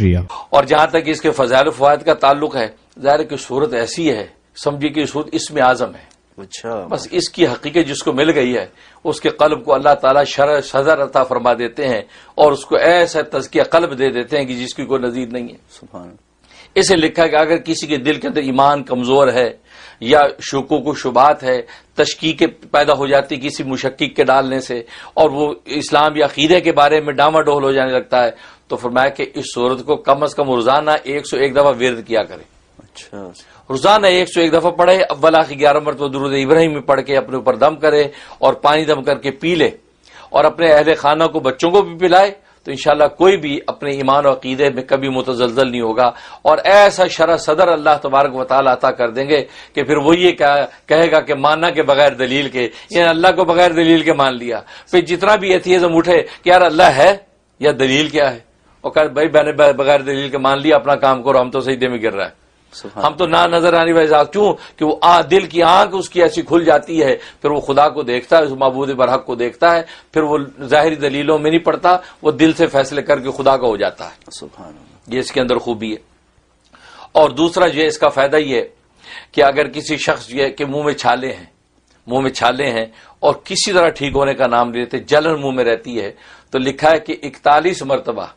शुक्रिया और जहाँ तक इसके फजायल फवाद का ताल्लुक है ज़ाहिर की सूरत ऐसी है समझिए कि सूरत इसमें आजम है अच्छा बस इसकी हकीकत जिसको मिल गई है उसके कल्ब को अल्लाह ताला शर सजा रता फरमा देते हैं और उसको ऐसा तजकिया कल्ब दे देते हैं कि जिसकी कोई नजीर नहीं है इसे लिखा है कि अगर किसी के दिल के अंदर ईमान कमजोर है या शोको को शुबात है के पैदा हो जाती किसी मुशक्क के डालने से और वो इस्लाम या अकीदे के बारे में डामाडोल हो जाने लगता है तो फरमाया कि इस सूरत को कम अज कम रोजाना एक सौ एक दफा वर्द किया करे अच्छा रोजाना एक सौ एक दफा पढ़े अव्वला की ग्यारह मरत दुरुद इब्राहिम में पढ़ के अपने ऊपर दम करे और पानी दम करके पी ले और अपने अहल खाना को बच्चों को भी पिलाए तो इन कोई भी अपने ईमान और अकीदे में कभी मुतजलजल नहीं होगा और ऐसा शरा सदर अल्लाह तबारक वाल अता कर देंगे कि फिर वो ये कहेगा कि मानना के बगैर दलील के यानी अल्लाह को बगैर दलील के मान लिया फिर जितना भी एथियज़म उठे कि यार अल्लाह है या दलील क्या है और कह भाई मैंने बगैर दलील के मान लिया अपना काम करो हम तो सही में गिर रहा है हम तो ना नजर आने वाले साथ क्यों कि वो आ, दिल की आंख उसकी ऐसी खुल जाती है फिर वो खुदा को देखता है उस मबूद बरहक को देखता है फिर वो जाहरी दलीलों में नहीं पड़ता वो दिल से फैसले करके खुदा का हो जाता है ये इसके अंदर खूबी है और दूसरा जो इसका फायदा ये कि अगर किसी शख्स के मुंह में छाले हैं मुंह में छाले हैं और किसी तरह ठीक होने का नाम लेते जलन मुंह में रहती है तो लिखा है कि इकतालीस मरतबा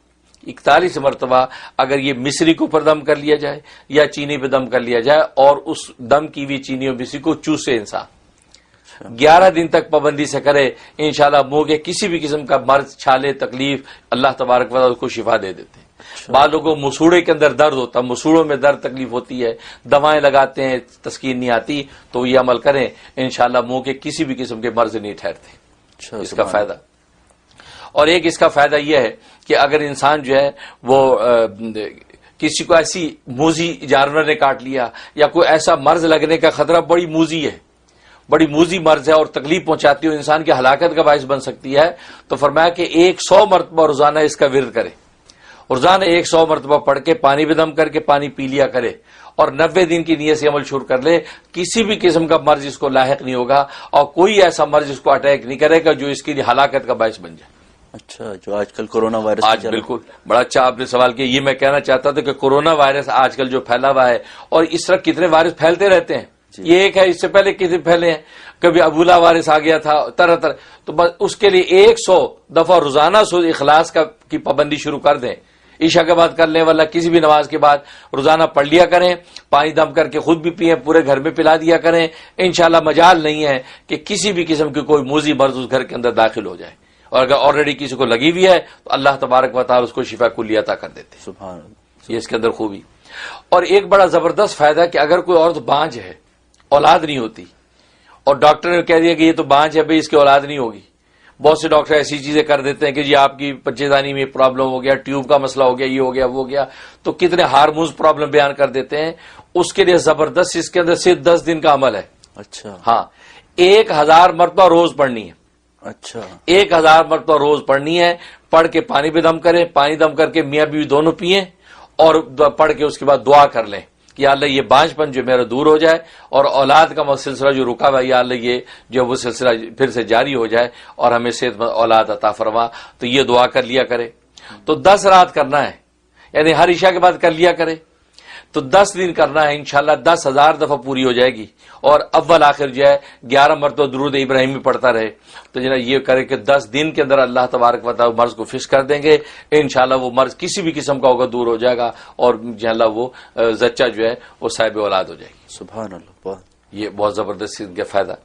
इकतालीस मरतबा अगर ये मिसरी के ऊपर दम कर लिया जाए या चीनी पे दम कर लिया जाए और उस दम की हुई चीनी और मिसरी को चूसे इंसान अच्छा। ग्यारह दिन तक पाबंदी से करे इनशाला मुंह के किसी भी किस्म का मर्ज छाले तकलीफ अल्लाह तबारक उसको शिफा दे देते हैं अच्छा। बालों को मसूड़े के अंदर दर्द होता है मसूड़ों में दर्द तकलीफ होती है दवाएं लगाते हैं तस्कीन नहीं आती तो ये अमल करें इनशाला मुंह के किसी भी किस्म के मर्ज नहीं ठहरते अच्छा, इसका फायदा और एक इसका फ़ायदा यह है कि अगर इंसान जो है वो आ, किसी को ऐसी मूजी जानवर ने काट लिया या कोई ऐसा मर्ज लगने का खतरा बड़ी मूजी है बड़ी मूजी मर्ज है और तकलीफ पहुंचाती है इंसान की हलाकत का बायस बन सकती है तो फरमाया कि एक सौ मरतबा रोजाना इसका विरद करे रोजाना एक सौ मरतबा पढ़ के पानी भी दम करके पानी पी लिया करे और नब्बे दिन की नीयत से अमल शुरू कर ले किसी भी किस्म का मर्ज इसको लाक नहीं होगा और कोई ऐसा मर्ज इसको अटैक नहीं करेगा जो इसके लिए हलाकत का बायस बन जाए अच्छा जो आजकल कोरोना वायरस आज बिल्कुल बड़ा अच्छा आपने सवाल किया ये मैं कहना चाहता था कि कोरोना वायरस आजकल जो फैला हुआ है और इस तरह कितने वायरस फैलते रहते हैं ये एक है इससे पहले कितने फैले हैं कभी अबूला वायरस आ गया था तरह तरह तो बस उसके लिए एक सौ दफा रोजाना सो इखलास का की पाबंदी शुरू कर दें ईशा के बाद करने वाला किसी भी नमाज के बाद रोजाना पढ़ लिया करें पानी दम करके खुद भी पिए पूरे घर में पिला दिया करें इनशाला मजाल नहीं है कि किसी भी किस्म की कोई मोजी मर्ज उस घर के अंदर दाखिल हो जाए और अगर ऑलरेडी किसी को लगी हुई है तो अल्लाह तबारक वाल उसको शिफा कुल्ली अता कर देते सुबह ये इसके अंदर खूबी और एक बड़ा जबरदस्त फायदा कि अगर कोई औरत बांझ है औलाद नहीं होती और डॉक्टर ने कह दिया कि ये तो बांझ है भाई इसकी औलाद नहीं होगी बहुत से डॉक्टर ऐसी चीजें कर देते हैं कि जी आपकी पच्चेदानी में प्रॉब्लम हो गया ट्यूब का मसला हो गया ये हो गया वो हो गया तो कितने हारमोन्स प्रॉब्लम बयान कर देते हैं उसके लिए जबरदस्त इसके अंदर सिर्फ दस दिन का अमल है अच्छा हाँ एक हजार मरतबा रोज पढ़नी है अच्छा एक हजार मरतबा तो रोज पढ़नी है पढ़ के पानी भी दम करें पानी दम करके मियाँ बीवी दोनों पिए और पढ़ के उसके बाद दुआ कर लें कि अल्लाह ये बांझपन जो मेरा दूर हो जाए और औलाद का सिलसिला जो रुका हुआ या अल्लाह ये जो वो सिलसिला फिर से जारी हो जाए और हमें सेहतमंद औलाद अता फरमा तो ये दुआ कर लिया करे तो दस रात करना है यानी हर ईशा के बाद कर लिया करे तो दस दिन करना है इनशाला दस हजार दफा पूरी हो जाएगी और अव्वल आखिर जो है ग्यारह मरतबा दरूद इब्राहिम पढ़ता रहे तो जना ये करे कि दस दिन के अंदर अल्लाह तबारक बताओ मर्ज को फिक्स कर देंगे इनशाला वो मर्ज किसी भी किस्म का होगा दूर हो जाएगा और जहाँ वो जच्चा जो है वो साहिब औलाद हो जाएगी सुबह ये बहुत जबरदस्त इनका फायदा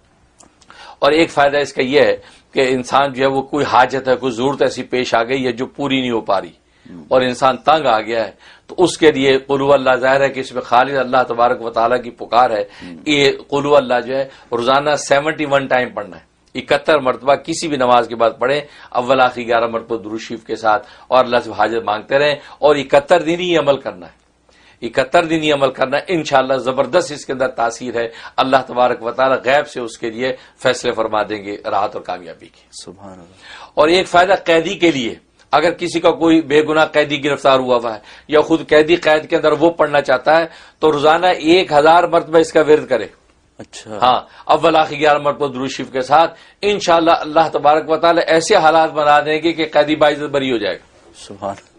और एक फायदा इसका यह है कि इंसान जो है वो कोई हाजत है कोई जरूरत ऐसी पेश आ गई है जो पूरी नहीं हो पा रही और इंसान तंग आ गया है तो उसके लिए कुलू अल्लाह जाहिर है कि इसमें खालिद अल्लाह तबारक वाली की पुकार है हम्म। ये कुलू अल्लाह जो है रोजाना सेवनटी वन टाइम पढ़ना है इकहत्तर मरतबा किसी भी नमाज के बाद पढ़ें अव्वल आखिर ग्यारह मरतबा दुरुशीफ के साथ और अल्लाह से हाजत मांगते रहें और इकहत्तर दिन ही अमल करना है इकहत्तर दिन ही अमल करना है इनशाला ज़बरदस्त इसके अंदर तासीर है अल्लाह तबारक वाल गैब से उसके लिए फैसले फरमा देंगे राहत और कामयाबी की और एक फ़ायदा कैदी के लिए अगर किसी का कोई बेगुनाह कैदी गिरफ्तार हुआ हुआ है या खुद कैदी कैद के अंदर वो पढ़ना चाहता है तो रोजाना एक हजार मरतबा इसका विरद करे अच्छा हाँ अव्वल आखिर ग्यारह मरतब दुरुशीफ के साथ इन अल्लाह तबारक वाले ऐसे हालात बना देंगे कि कैदी बाइज बरी हो जाएगा सुबह